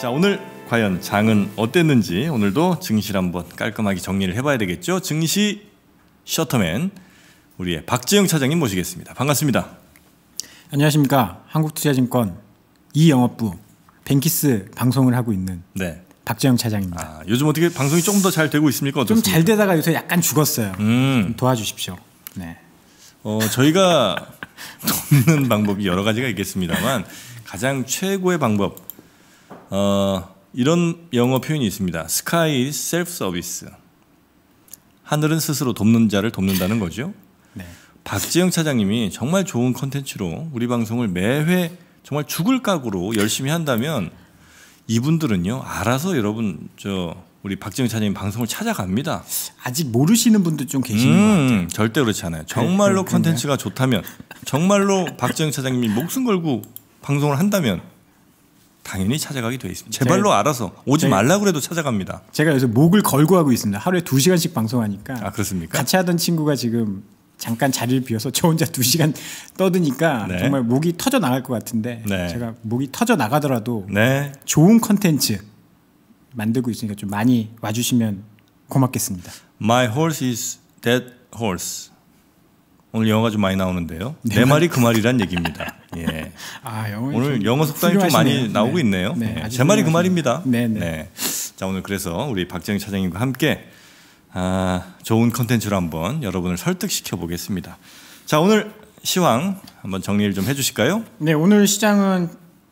자 오늘 과연 장은 어땠는지 오늘도 증시를 한번 깔끔하게 정리를 해봐야 되겠죠. 증시 셔터맨 우리의 박재영 차장님 모시겠습니다. 반갑습니다. 안녕하십니까. 한국투자증권 이영업부 뱅키스 방송을 하고 있는 네. 박재영 차장입니다. 아, 요즘 어떻게 방송이 조금 더 잘 되고 있습니까? 어떻습니까? 좀잘 되다가 요새 약간 죽었어요. 음. 도와주십시오. 네. 어, 저희가 돕는 방법이 여러 가지가 있겠습니다만 가장 최고의 방법 어, 이런 영어 표현이 있습니다. Sky is self-service. 하늘은 스스로 돕는 자를 돕는다는 거죠. 네. 박지영 차장님이 정말 좋은 컨텐츠로 우리 방송을 매회 정말 죽을 각으로 열심히 한다면 이분들은요 알아서 여러분 저 우리 박지영 차장님 방송을 찾아갑니다. 아직 모르시는 분도 좀 계시는 음, 것 같아요. 절대 그렇지 않아요. 네, 정말로 컨텐츠가 좋다면 정말로 박지영 차장님이 목숨 걸고 방송을 한다면 당연히 찾아가게 돼 있습니다. 제발로 알아서 오지 네. 말라 그래도 찾아갑니다. 제가 요새 목을 걸고 하고 있습니다. 하루에 두 시간씩 방송하니까. 아 그렇습니까? 같이 하던 친구가 지금 잠깐 자리를 비워서 저 혼자 두 시간 떠드니까 네. 정말 목이 터져 나갈 것 같은데 네. 제가 목이 터져 나가더라도 네. 좋은 컨텐츠 만들고 있으니까 좀 많이 와주시면 고맙겠습니다. My horse is dead horse. 오늘 영어가 좀 많이 나오는데요. 네. 내 말이 그 말이란 얘기입니다. 예. 아, 오늘 영어 속담이 좀 많이 나오고 네. 있네요. 예. 제 말이 그 말입니다. 네. 자 오늘 그래서 우리 박정희 차장님과 함께 아, 좋은 컨텐츠로 한번 여러분을 설득시켜 보겠습니다. 자 오늘 시황 한번 정리를 좀 해주실까요? 네 오늘 시장은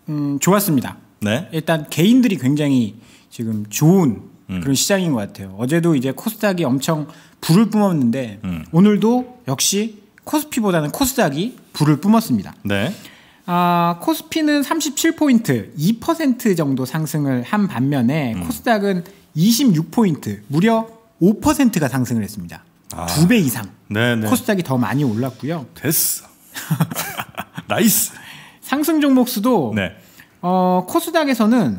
음, 좋았습니다. 네 일단 개인들이 굉장히 지금 좋은 음. 그런 시장인 것 같아요. 어제도 이제 코스닥이 엄청 불을 뿜었는데 음. 오늘도 역시 코스피보다는 코스닥이 불을 뿜었습니다. 네. 아, 코스피는 37포인트, 2% 정도 상승을 한 반면에 음. 코스닥은 26포인트, 무려 5%가 상승을 했습니다. 아. 두배 이상. 네네. 네. 코스닥이 더 많이 올랐고요. 됐어. 나이스. 상승 종목 수도 네. 어, 코스닥에서는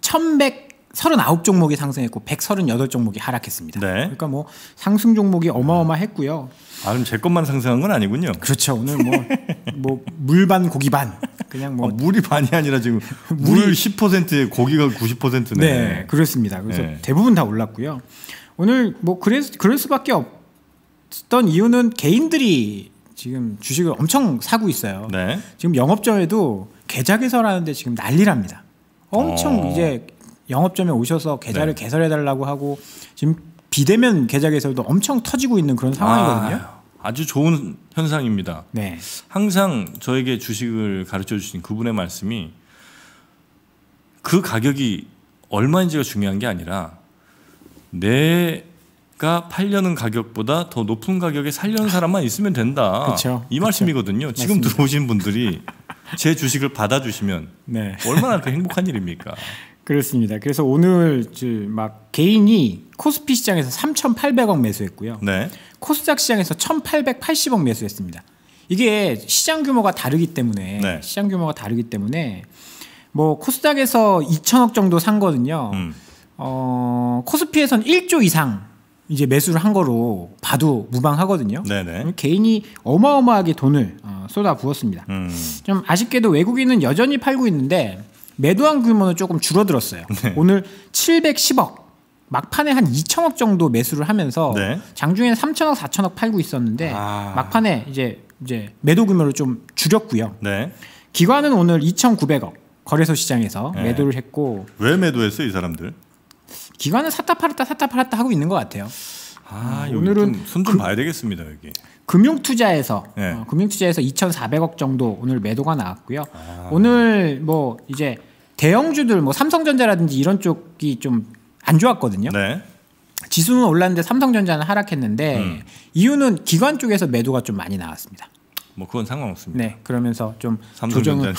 1139 종목이 상승했고 138 종목이 하락했습니다. 네. 그러니까 뭐 상승 종목이 어마어마했고요. 음. 아, 그럼 제 것만 상상한 건 아니군요. 그렇죠. 오늘 뭐, 뭐, 물 반, 고기 반. 그냥 뭐. 아, 물이 반이 아니라 지금 물이... 10%에 고기가 90%네. 네, 그렇습니다. 그래서 네. 대부분 다 올랐고요. 오늘 뭐, 그래, 그럴 수밖에 없던 이유는 개인들이 지금 주식을 엄청 사고 있어요. 네. 지금 영업점에도 계좌 개설하는데 지금 난리랍니다. 엄청 어... 이제 영업점에 오셔서 계좌를 네. 개설해달라고 하고 지금 비대면 계좌개설도 엄청 터지고 있는 그런 상황이거든요. 아, 주 좋은 현상입니다. 네. 항상 저에게 주식을 가르쳐 주신 그분의 말씀이 그 가격이 얼마인지가 중요한 게 아니라 내가 팔려는 가격보다 더 높은 가격에 살려는 사람만 있으면 된다. 그쵸, 이 말씀이거든요. 지금 맞습니다. 들어오신 분들이 제 주식을 받아주시면 네. 얼마나 그 행복한 일입니까? 그렇습니다. 그래서 오늘 막 개인이 코스피 시장에서 3,800억 매수했고요. 네. 코스닥 시장에서 1,880억 매수했습니다. 이게 시장 규모가 다르기 때문에 네. 시장 규모가 다르기 때문에 뭐 코스닥에서 2천억 정도 산 거는요. 음. 어, 코스피에선 1조 이상 이제 매수를 한 거로 봐도 무방하거든요. 네네. 네. 개인이 어마어마하게 돈을 어, 쏟아 부었습니다. 음. 좀 아쉽게도 외국인은 여전히 팔고 있는데 매도한 규모는 조금 줄어들었어요. 네. 오늘 710억 막판에 한 2천억 정도 매수를 하면서 네. 장중에 3천억, 4천억 팔고 있었는데 아. 막판에 이제 이제 매도 규모를 좀 줄였고요. 네. 기관은 오늘 2,900억 거래소 시장에서 네. 매도를 했고 왜 매도했어 이 사람들? 기관은 사다 팔았다 사다 팔았다 하고 있는 것 같아요. 아, 아 오늘은 손 좀 봐야 되겠습니다 여기. 금융 투자에서 네. 어, 금융 투자에서 2,400억 정도 오늘 매도가 나왔고요. 아. 오늘 뭐 이제 대형주들 뭐 삼성전자라든지 이런 쪽이 좀 안 좋았거든요. 네. 지수는 올랐는데 삼성전자는 하락했는데 음. 이유는 기관 쪽에서 매도가 좀 많이 나왔습니다. 뭐 그건 상관없습니다. 네, 그러면서 좀 조정을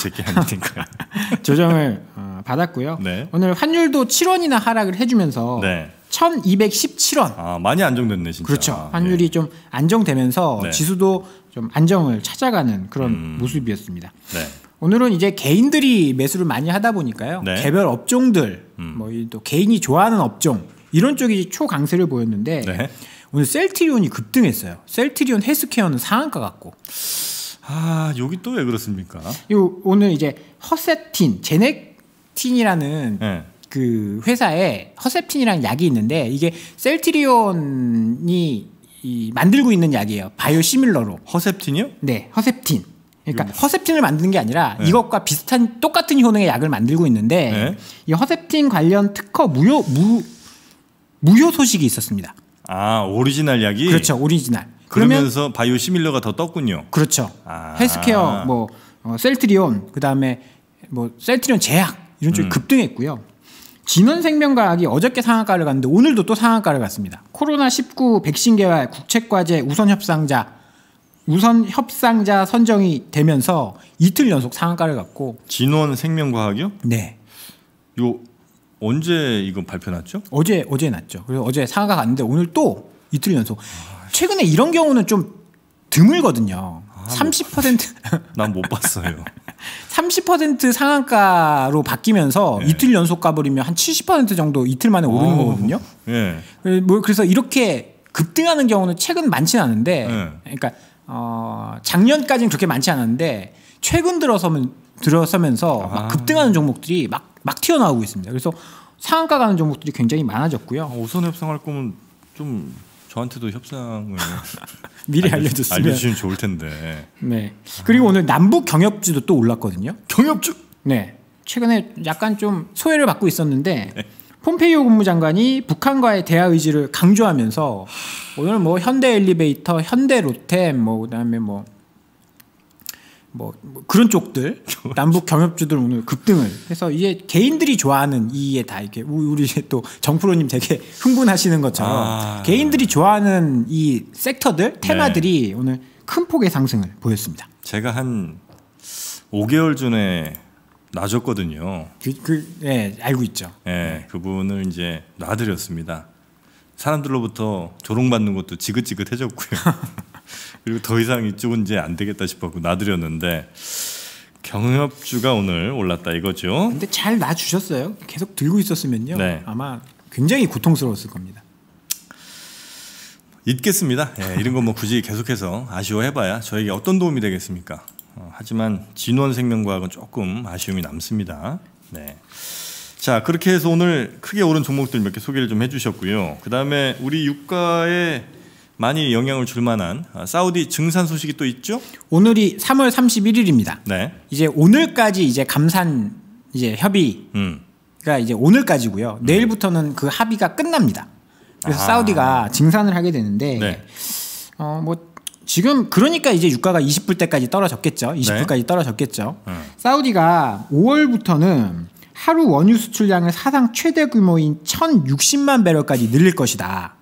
조정을 어, 받았고요. 네. 오늘 환율도 7원이나 하락을 해주면서 네. 1,217원. 아 많이 안정됐네 진짜. 그렇죠. 네. 환율이 네. 좀 안정되면서 네. 지수도 좀 안정을 찾아가는 그런 음. 모습이었습니다. 네. 오늘은 이제 개인들이 매수를 많이 하다 보니까요. 네. 개별 업종들, 음. 뭐또 개인이 좋아하는 업종 이런 쪽이 초강세를 보였는데 네. 오늘 셀트리온이 급등했어요. 셀트리온 헬스케어는 상한가 같고. 아, 여기 또 왜 그렇습니까? 요 오늘 이제 허세틴, 제넥틴이라는 네. 그 회사에 허세틴이라는 약이 있는데 이게 셀트리온이 만들고 있는 약이에요. 바이오시밀러로. 허세틴이요? 네, 허세틴. 그러니까 허셉틴을 만드는 게 아니라 네. 이것과 비슷한 똑같은 효능의 약을 만들고 있는데 네. 이허셉틴 관련 특허 무효 무 무효 소식이 있었습니다. 아 오리지널 약이 그렇죠 오리지널 그러면서 바이오 시밀러가 더 떴군요. 그렇죠. 아. 헬스케어 뭐 어, 셀트리온 그다음에 뭐 셀트리온 제약 이런 쪽이 음. 급등했고요. 진원생명과학이 어저께 상한가를 갔는데 오늘도 또 상한가를 갔습니다. 코로나 19 백신 개발 국책과제 우선 협상자 우선 협상자 선정이 되면서 이틀 연속 상한가를 갖고 진원 생명과학이요? 네. 요 언제 이거 발표 났죠? 어제 어제 났죠. 그리고 어제 상한가 갔는데 오늘 또 이틀 연속. 최근에 이런 경우는 좀 드물거든요. 아, 30% 난못 뭐, 봤어요. 30% 상한가로 바뀌면서 예. 이틀 연속 가버리면 한 70% 정도 이틀 만에 오르는 오, 어, 거거든요. 예. 그 뭐 그래서 이렇게 급등하는 경우는 최근 많지는 않은데, 예. 그러니까 어, 작년까지는 그렇게 많지 않았는데 최근 들어서면 들어서면서 막 급등하는 종목들이 막, 막 튀어나오고 있습니다. 그래서 상한가 가는 종목들이 굉장히 많아졌고요. 어, 우선 협상할 거면 좀 저한테도 협상을 미리 알려줬으면 알려주시면 좋을 텐데. 네. 그리고 오늘 남북 경협주도 또 올랐거든요. 경협주? 네. 최근에 약간 좀 소외를 받고 있었는데 네. 폼페이오 국무장관이 북한과의 대화 의지를 강조하면서 오늘 뭐 현대 엘리베이터, 현대 로템, 뭐 그다음에 뭐, 뭐, 뭐 그런 쪽들 남북 경협주들 오늘 급등을 해서 이제 개인들이 좋아하는 이에 다 이렇게 우리 또 정프로님 되게 흥분하시는 것처럼 아, 네. 개인들이 좋아하는 이 섹터들 네. 테마들이 네. 오늘 큰 폭의 상승을 보였습니다. 제가 한 5개월 전에 놔줬거든요. 그, 그, 네, 알고 있죠. 예, 네, 그분을 이제 놔드렸습니다. 사람들로부터 조롱받는 것도 지긋지긋해졌고요. 그리고 더 이상 이쪽은 이제 안 되겠다 싶었고 놔드렸는데 경협주가 오늘 올랐다 이거죠. 근데 잘 놔주셨어요. 계속 들고 있었으면요. 네. 아마 굉장히 고통스러웠을 겁니다. 있겠습니다. 예, 이런 거 뭐 굳이 계속해서 아쉬워해봐야 저에게 어떤 도움이 되겠습니까? 어, 하지만 진원생명과학은 조금 아쉬움이 남습니다. 네. 자 그렇게 해서 오늘 크게 오른 종목들 몇 개 소개를 좀 해주셨고요. 그 다음에 우리 유가에 많이 영향을 줄 만한 아, 사우디 증산 소식이 또 있죠? 오늘이 3월 31일입니다. 네. 이제 오늘까지 이제 감산 이제 협의가 음. 이제 오늘까지고요. 음. 내일부터는 그 합의가 끝납니다. 그래서 아. 사우디가 증산을 하게 되는데 네. 어뭐 지금 그러니까 이제 유가가 20불 때까지 떨어졌겠죠. 20불까지 네. 떨어졌겠죠. 음. 사우디가 5월부터는 하루 원유 수출량을 사상 최대 규모인 1,060만 배럴까지 늘릴 것이다.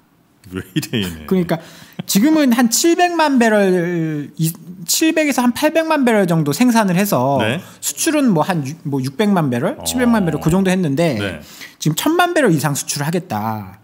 왜 이래 그러니까 지금은 한 700만 배럴 700에서 한 800만 배럴 정도 생산을 해서 네? 수출은 뭐 한뭐 뭐 600만 배럴, 어... 700만 배럴 그 정도 했는데 네. 지금 1000만 배럴 이상 수출을 하겠다.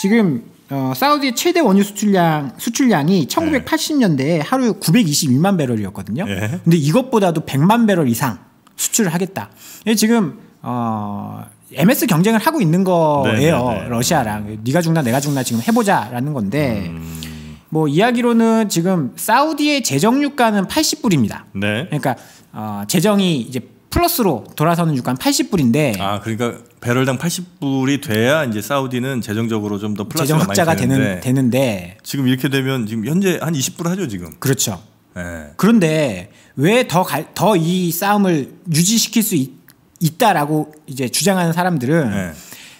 지금 어, 사우디의 최대 원유 수출량 수출량이 1980년대에 하루 922만 배럴이었거든요. 예. 근데 이것보다도 100만 배럴 이상 수출을 하겠다. 예, 지금 어 MS 경쟁을 하고 있는 거예요. 네네네. 네, 네. 러시아랑 네가 죽나 내가 죽나 지금 해보자라는 건데 음. 뭐 이야기로는 지금 사우디의 재정 유가는 80불입니다. 네. 그러니까 어, 재정이 이제 플러스로 돌아서는 유가는 80불인데 아 그러니까 배럴당 80불이 돼야 이제 사우디는 재정적으로 좀 더 플러스가 재가 되는데, 되는데, 지금 이렇게 되면 지금 현재 한 20불 하죠 지금. 그렇죠. 네. 그런데 왜더더 이 싸움을 유지시킬 수 있, 다라고 이제 주장하는 사람들은 네. 예.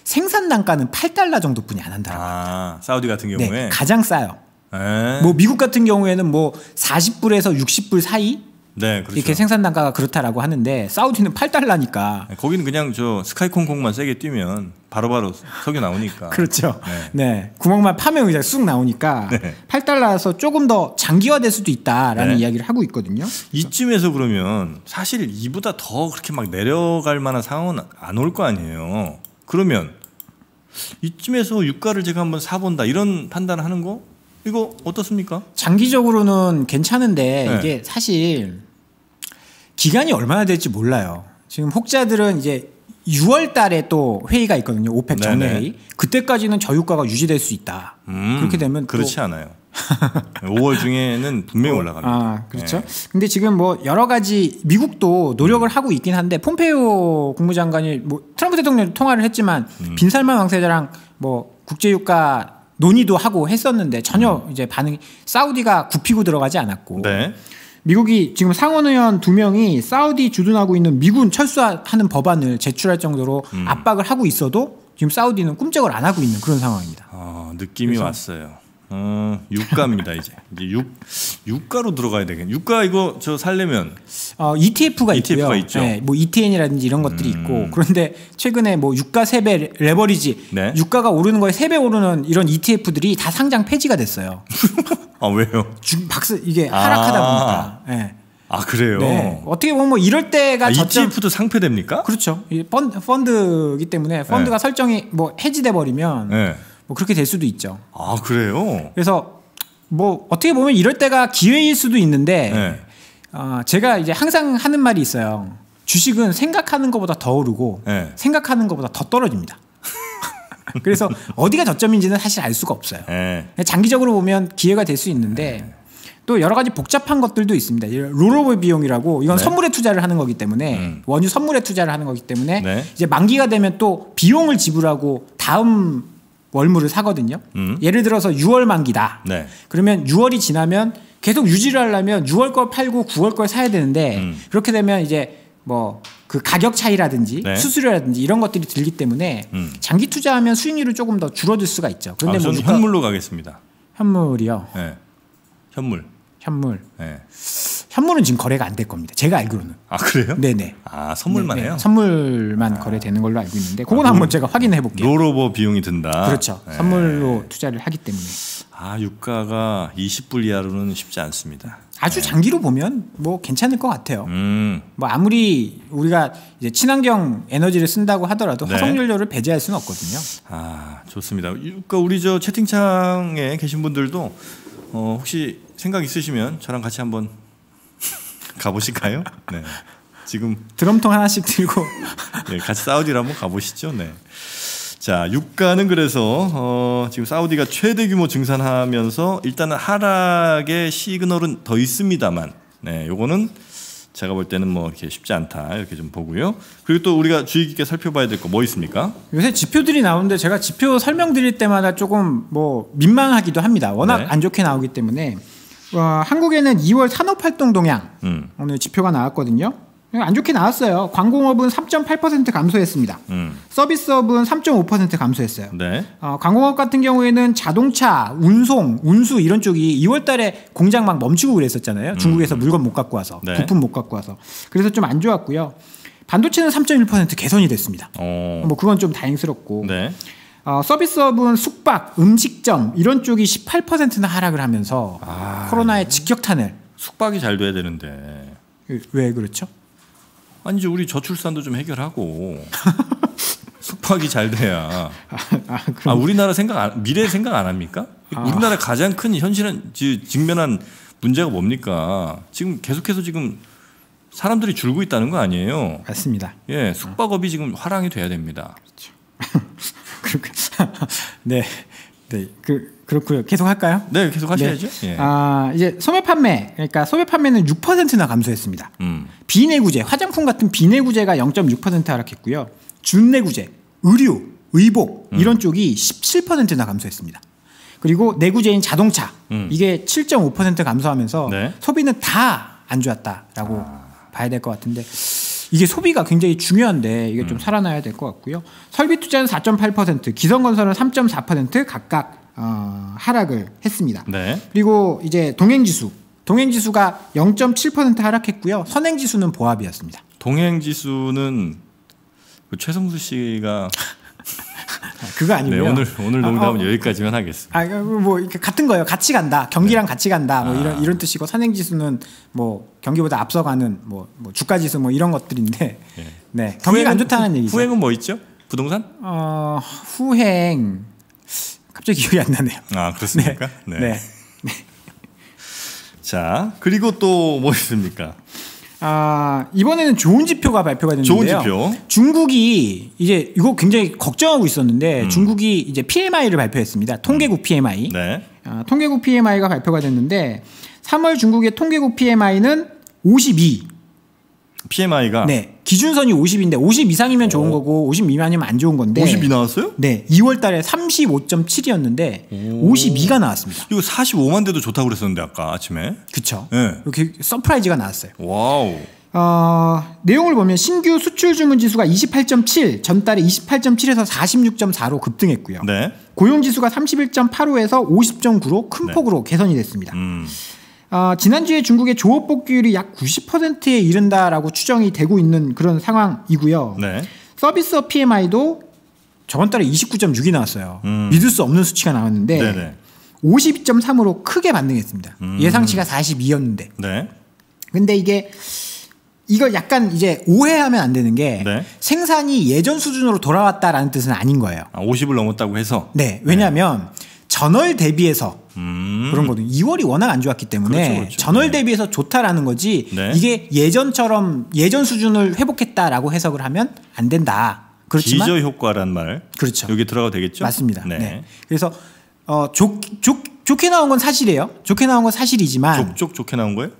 생산 단가는 8달러 정도뿐이 안 한다라고 아, 사우디 같은 네, 경우에 네, 가장 싸요. 에뭐 예. 미국 같은 경우에는 뭐 40불에서 60불 사이 네, 그렇죠. 이렇게 생산 단가가 그렇다라고 하는데 사우디는 8달러니까. 거기는 그냥 저스카이콘공만 세게 뛰면 바로바로 석유 나오니까. 그렇죠. 네. 네. 구멍만 파면 그냥 쑥 나오니까 네. 8달러라서 조금 더 장기화될 수도 있다라는 네. 이야기를 하고 있거든요. 이쯤에서 그러면 사실 이보다 더 그렇게 막 내려갈 만한 상황은 안 올 거 아니에요. 그러면 이쯤에서 유가를 제가 한번 사본다 이런 판단하는 거 이거 어떻습니까? 장기적으로는 괜찮은데 네. 이게 사실 기간이 얼마나 될지 몰라요. 지금 혹자들은 이제 6월 달에 또 회의가 있거든요. 오펙 정례회의. 네, 네. 그때까지는 저유가가 유지될 수 있다. 음, 그렇게 되면 그렇지 않아요. 5월 중에는 분명히 어, 올라갑니다. 아, 그렇죠. 네. 근데 지금 뭐 여러 가지 미국도 노력을 음. 하고 있긴 한데 폼페이오 국무장관이 뭐 트럼프 대통령 통화를 했지만 음. 빈살만 왕세자랑 뭐 국제유가 논의도 하고 했었는데 전혀 음. 이제 반응이 사우디가 굽히고 들어가지 않았고 네. 미국이 지금 상원 의원 두 명이 사우디 주둔하고 있는 미군 철수하는 법안을 제출할 정도로 음. 압박을 하고 있어도 지금 사우디는 꿈쩍을 안 하고 있는 그런 상황입니다. 어, 느낌이 왔어요. 어, 유가입니다 이제 이제 육 유가로 들어가야 되겠네. 유가 이거 저 살려면 어, ETF가, ETF가 있고요. E 있죠. 네, 뭐 ETN이라든지 이런 것들이 음. 있고 그런데 최근에 뭐 유가 세배 레버리지 네? 유가가 오르는 거에 세배 오르는 이런 ETF들이 다 상장 폐지가 됐어요. 아 왜요? 주, 박스 이게 아. 하락하다 보니까. 예. 네. 아 그래요. 네. 어떻게 보면 뭐 이럴 때가 아, ETF도 상폐됩니까? 그렇죠. 펀, 펀드이기 때문에 펀드가 네. 설정이 뭐 해지돼 버리면 네. 뭐 그렇게 될 수도 있죠. 아 그래요? 그래서 뭐 어떻게 보면 이럴 때가 기회일 수도 있는데 네. 어, 제가 이제 항상 하는 말이 있어요. 주식은 생각하는 것보다 더 오르고 네. 생각하는 것보다 더 떨어집니다. 그래서 어디가 저점인지는 사실 알 수가 없어요. 네. 장기적으로 보면 기회가 될 수 있는데 네. 또 여러 가지 복잡한 것들도 있습니다. 롤오버 비용이라고 이건 네. 선물에 투자를 하는 거기 때문에 음. 원유 선물에 투자를 하는 거기 때문에 네. 이제 만기가 되면 또 비용을 지불하고 다음 월물을 사거든요. 음. 예를 들어서 6월 만기다. 네. 그러면 6월이 지나면 계속 유지를 하려면 6월 걸 팔고 9월 걸 사야 되는데 음. 그렇게 되면 이제 뭐 그 가격 차이라든지 네. 수수료라든지 이런 것들이 들기 때문에 음. 장기 투자하면 수익률이 조금 더 줄어들 수가 있죠. 그런데 아, 저는 현물로 가겠습니다. 현물이요. 네. 현물. 현물. 네. 선물은 지금 거래가 안 될 겁니다. 제가 알기로는. 아 그래요? 네네. 아 선물만 네네. 해요? 선물만 아. 거래되는 걸로 알고 있는데 아, 그건 아, 한번 제가 확인해 볼게요. 로로버 비용이 든다. 그렇죠. 네. 선물로 투자를 하기 때문에. 아 유가가 20불 이하로는 쉽지 않습니다. 아주 네. 장기로 보면 뭐 괜찮을 것 같아요. 음. 뭐 아무리 우리가 이제 친환경 에너지를 쓴다고 하더라도 네. 화석연료를 배제할 수는 없거든요. 아 좋습니다. 유가 그러니까 우리 저 채팅창에 계신 분들도 어, 혹시 생각 있으시면 저랑 같이 한번 가보실까요? 네. 지금 드럼통 하나씩 들고 네, 같이 사우디를 한번 가보시죠. 네. 자, 유가는 그래서 어, 지금 사우디가 최대 규모 증산하면서 일단은 하락의 시그널은 더 있습니다만, 네, 요거는 제가 볼 때는 뭐 이렇게 쉽지 않다 이렇게 좀 보고요. 그리고 또 우리가 주의 깊게 살펴봐야 될 거 뭐 있습니까? 요새 지표들이 나오는데 제가 지표 설명드릴 때마다 조금 뭐 민망하기도 합니다. 워낙 네. 안 좋게 나오기 때문에 어, 한국에는 2월 산업활동 동향 음. 오늘 지표가 나왔거든요. 안 좋게 나왔어요. 광공업은3.8% 감소했습니다. 음. 서비스업은 3.5% 감소했어요. 네. 어, 관공업 같은 경우에는 자동차, 운송, 운수 이런 쪽이 2월달에 공장 막 멈추고 그랬었잖아요. 음. 중국에서 음. 물건 못 갖고 와서 네. 부품 못 갖고 와서 그래서 좀 안 좋았고요. 반도체는 3.1% 개선이 됐습니다. 오. 어. 뭐 그건 좀 다행스럽고. 네. 어, 서비스업은 숙박, 음식점 이런 쪽이 18%나 하락을 하면서 아, 코로나의 네. 직격탄을 숙박이 잘 돼야 되는데 왜 그렇죠? 아니지 우리 저출산도 좀 해결하고 숙박이 잘 돼야 아, 아, 아 우리나라 생각 안, 미래 생각 안 합니까? 아. 우리나라 가장 큰 현실은 직면한 문제가 뭡니까? 지금 계속해서 지금 사람들이 줄고 있다는 거 아니에요? 맞습니다. 예, 숙박업이 지금 화랑이 돼야 됩니다. 그렇죠. 그렇군요. 네. 네, 그 그렇고요. 계속 할까요? 네, 계속 하셔야죠. 네. 예. 아 이제 소매 판매 그러니까 소매 판매는 6%나 감소했습니다. 음. 비내구재 화장품 같은 비내구재가 0.6% 하락했고요. 준내구재 의류, 의복 음. 이런 쪽이 17%나 감소했습니다. 그리고 내구재인 자동차 음. 이게 7.5% 감소하면서 네. 소비는 다 안 좋았다라고 아. 봐야 될 것 같은데 이게 소비가 굉장히 중요한데 이게 좀 음. 살아나야 될 것 같고요. 설비 투자는 4.8%, 기성 건설은 3.4% 각각 어, 하락을 했습니다. 네. 그리고 이제 동행 지수, 동행 지수가 0.7% 하락했고요. 선행 지수는 보합이었습니다. 동행 지수는 그 최성수 씨가 아, 그거 아니고요. 네, 오늘 오늘 아, 농담은 아, 어, 여기까지만 하겠습니다. 아, 뭐 같은 거예요. 같이 간다. 경기랑 네. 같이 간다. 뭐 이런 아. 이런 뜻이고 선행 지수는 뭐 경기보다 앞서가는 뭐, 뭐 주가 지수 뭐 이런 것들인데 네, 네. 경기가 안 좋다는 얘기죠. 후행은 뭐 있죠? 부동산? 어, 후행 갑자기 기억이 안 나네요. 아 그렇습니까? 네. 네. 네. 네. 자 그리고 또 뭐 있습니까? 아, 이번에는 좋은 지표가 발표가 됐는데요. 좋은 지표. 중국이 이제 이거 굉장히 걱정하고 있었는데 음. 중국이 이제 PMI를 발표했습니다. 통계국 음. PMI. 네. 아, 통계국 PMI가 발표가 됐는데 3월 중국의 통계국 PMI는 52. PMI가 네. 기준선이 50인데 50 이상이면 좋은 어. 거고 50 미만이면 안 좋은 건데 50이 나왔어요? 네. 2월 달에 35.7이었는데 오. 52가 나왔습니다. 이거 45만 대도 좋다고 그랬었는데 아까 아침에. 그렇죠. 네. 이렇게 서프라이즈가 나왔어요. 와우. 어, 내용을 보면 신규 수출 주문 지수가 28.7, 전달에 28.7에서 46.4로 급등했고요. 네. 고용 지수가 31.85에서 50.9로 큰 네. 폭으로 개선이 됐습니다. 음. 어, 지난주에 중국의 조업 복귀율이 약 90%에 이른다라고 추정이 되고 있는 그런 상황이고요. 네. 서비스업 PMI도 저번 달에 29.6이 나왔어요. 음. 믿을 수 없는 수치가 나왔는데 네네. 52.3으로 크게 반등했습니다. 음. 예상치가 42였는데. 네. 근데 이게 이걸 약간 이제 오해하면 안 되는 게 네. 생산이 예전 수준으로 돌아왔다라는 뜻은 아닌 거예요. 아, 50을 넘었다고 해서. 네. 왜냐하면 네. 전월 대비해서 음. 음. 그런 거든. 2월이 워낙 안 좋았기 때문에 그렇죠, 그렇죠. 전월 네. 대비해서 좋다라는 거지 네. 이게 예전처럼 예전 수준을 회복했다라고 해석을 하면 안 된다. 그렇지만 기저 효과란 말. 그렇죠. 여기 들어가 되겠죠. 맞습니다. 네. 네. 그래서 어, 좋, 좋, 좋게 나온 건 사실이에요. 좋게 나온 건 사실이지만 족족 좋게 나온 거예요?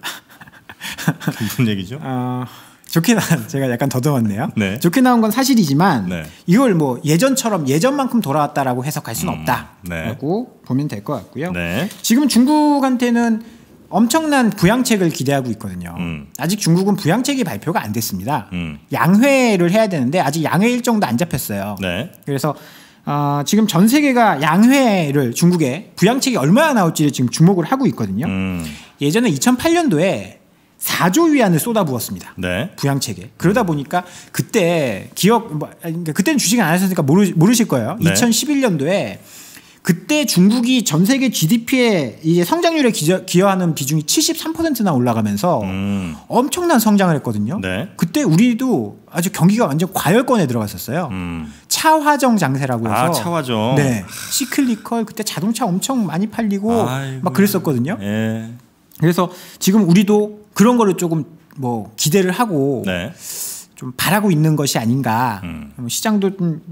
무슨 얘기죠? 어... 좋게 나 제가 약간 더듬었네요. 네. 좋게 나온 건 사실이지만 네. 이걸 뭐 예전처럼 예전만큼 돌아왔다라고 해석할 수는 음, 없다라고 네. 보면 될 것 같고요. 네. 지금 중국한테는 엄청난 부양책을 기대하고 있거든요. 음. 아직 중국은 부양책이 발표가 안 됐습니다. 음. 양회를 해야 되는데 아직 양회 일정도 안 잡혔어요. 네. 그래서 어, 지금 전 세계가 양회를 중국에 부양책이 얼마나 나올지를 지금 주목을 하고 있거든요. 음. 예전에 2008년도에 사조 위안을 쏟아부었습니다. 네. 부양책에. 그러다 보니까 그때 기억 뭐, 그 그때는 주식을 안 하셨으니까 모르, 모르실 거예요. 네. 2011년도에 그때 중국이 전 세계 GDP에 이제 성장률에 기여, 하는 비중이 73%나 올라가면서 음. 엄청난 성장을 했거든요. 네. 그때 우리도 아주 경기가 완전 과열권에 들어갔었어요. 음. 차화정 장세라고 아, 해서 아, 차화정. 네. 시클리컬 그때 자동차 엄청 많이 팔리고 아이고. 막 그랬었거든요. 예. 그래서 지금 우리도 그런 거를 조금 뭐 기대를 하고 네. 좀 바라고 있는 것이 아닌가. 음. 뭐 시장도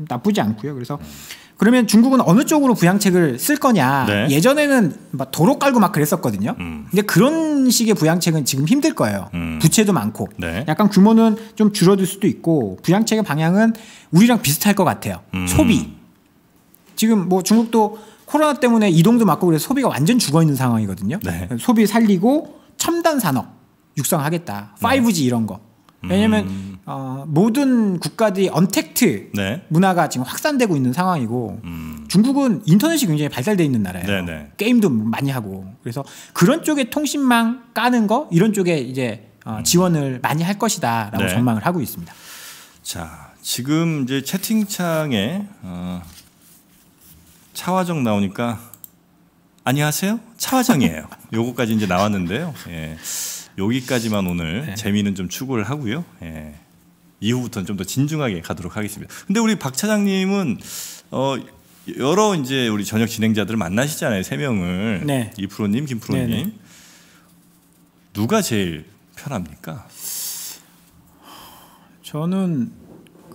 나쁘지 않고요. 그래서 음. 그러면 중국은 어느 쪽으로 부양책을 쓸 거냐. 네. 예전에는 막 도로 깔고 막 그랬었거든요. 음. 근데 그런 식의 부양책은 지금 힘들 거예요. 음. 부채도 많고 네. 약간 규모는 좀 줄어들 수도 있고 부양책의 방향은 우리랑 비슷할 것 같아요. 음. 소비. 지금 뭐 중국도 코로나 때문에 이동도 막고 그래서 소비가 완전 죽어 있는 상황이거든요. 네. 소비 살리고 첨단 산업 육성하겠다. 5G 이런 거. 왜냐면 음. 어, 모든 국가들이 언택트 네. 문화가 지금 확산되고 있는 상황이고 음. 중국은 인터넷이 굉장히 발달돼 있는 나라예요. 네네. 네. 게임도 많이 하고 그래서 그런 쪽에 통신망 까는 거 이런 쪽에 이제 어, 음. 지원을 많이 할 것이다라고 네. 전망을 하고 있습니다. 자 지금 이제 채팅창에 어, 차화정 나오니까 안녕하세요 차화정이에요. 요거까지 이제 나왔는데요. 예. 여기까지만 오늘 네. 재미는 좀 추구를 하고요. 예. 이후부터는 좀 더 진중하게 가도록 하겠습니다. 근데 우리 박 차장님은 어 여러 이제 우리 저녁 진행자들을 만나시잖아요. 세 명을 네. 이 프로님, 김 프로님 네네. 네. 누가 제일 편합니까? 저는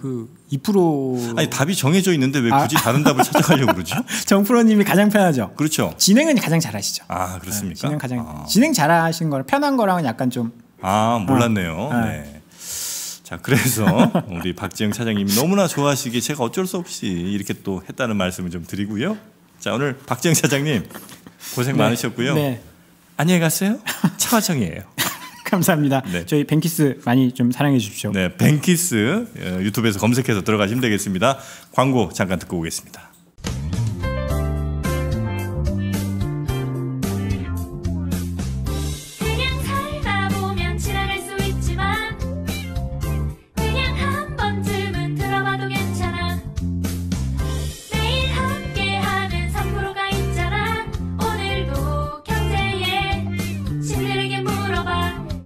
그2% 아니 답이 정해져 있는데 왜 아. 굳이 아. 다른 답을 찾아가려고 그러죠? 정프로님이 가장 편하죠. 그렇죠. 진행은 가장 잘하시죠. 아 그렇습니까? 네, 진행 가장 아. 진행 잘하신 거랑 편한 거랑은 약간 좀아 몰랐네요. 어, 어. 네. 자 그래서 우리 박지영 차장님이 너무나 좋아하시기 제가 어쩔 수 없이 이렇게 또 했다는 말씀을 좀 드리고요. 자 오늘 박지영 차장님 고생 네. 많으셨고요. 네. 안녕히 가세요. 차화정이에요. 감사합니다. 네. 저희 뱅키스 많이 좀 사랑해 주십시오. 네, 뱅키스 예, 유튜브에서 검색해서 들어가시면 되겠습니다. 광고 잠깐 듣고 오겠습니다.